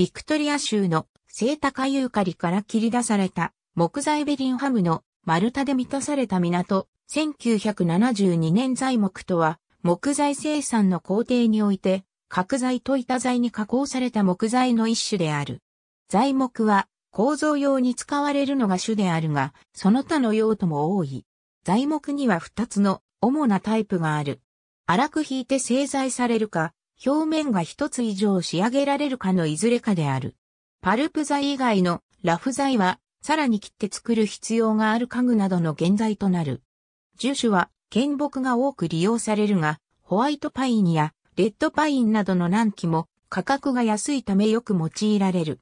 ビクトリア州の聖高ユーカリから切り出された木材ベリンハムの丸太で満たされた港、1972年材木とは木材生産の工程において角材と板材に加工された木材の一種である。材木は構造用に使われるのが主であるが、その他の用途も多い。材木には2つの主なタイプがある。粗く引いて製材されるか、表面が一つ以上仕上げられるかのいずれかである。パルプ材以外のラフ材は、さらに切って作る必要がある家具などの原材となる。樹種は、原木が多く利用されるが、ホワイトパインやレッドパインなどの軟器も価格が安いためよく用いられる。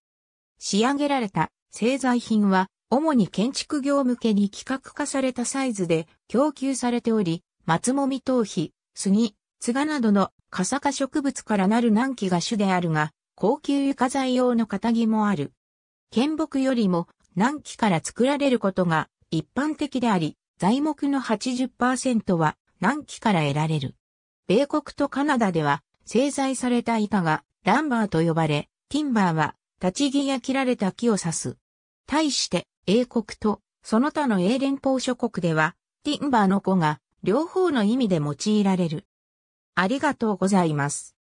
仕上げられた製材品は、主に建築業向けに規格化されたサイズで供給されており、松もみ頭皮、杉、ツガなどのカサカ植物からなる軟紀が主であるが、高級床材用の堅木もある。剣木よりも軟紀から作られることが一般的であり、材木の80%は軟紀から得られる。米国とカナダでは製材された板がランバーと呼ばれ、ティンバーは立ち木や切られた木を指す。対して英国とその他の英連邦諸国では、ティンバーの子が両方の意味で用いられる。ありがとうございます。